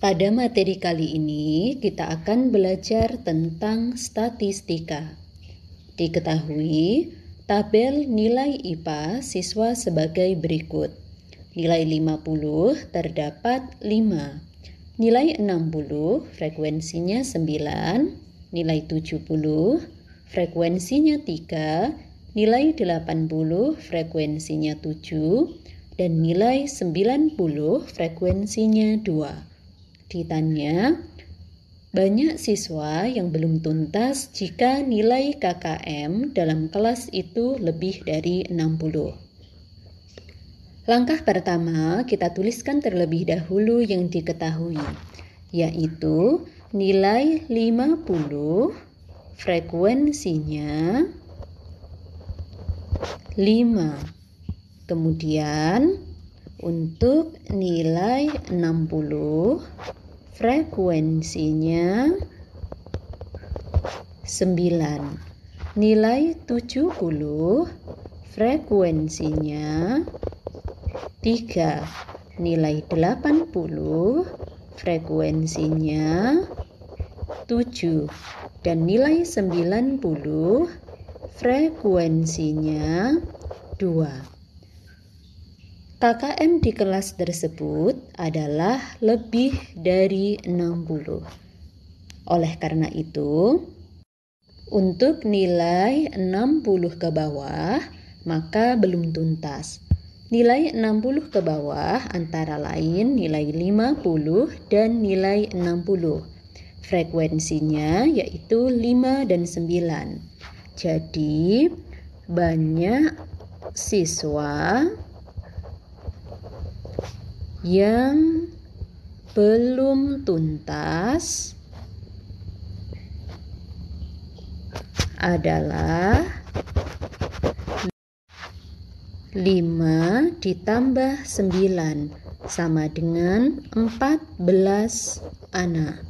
Pada materi kali ini, kita akan belajar tentang statistika. Diketahui, tabel nilai IPA siswa sebagai berikut. Nilai 50 terdapat 5. Nilai 60 frekuensinya 9, nilai 70 frekuensinya 3, nilai 80 frekuensinya 7, dan nilai 90 frekuensinya 2. Ditanya, banyak siswa yang belum tuntas jika nilai KKM dalam kelas itu lebih dari 60. Langkah pertama, kita tuliskan terlebih dahulu yang diketahui, yaitu nilai 50, frekuensinya 5. Kemudian untuk nilai 60 frekuensinya 9. Nilai 70 frekuensinya 3. Nilai 80 frekuensinya 7 dan nilai 90 frekuensinya 2. KKM di kelas tersebut adalah lebih dari 60. Oleh karena itu, untuk nilai 60 ke bawah, maka belum tuntas. Nilai 60 ke bawah antara lain nilai 50 dan nilai 60. Frekuensinya yaitu 5 dan 9. Jadi, banyak siswa yang belum tuntas adalah 5 ditambah 9 sama dengan 14 anak.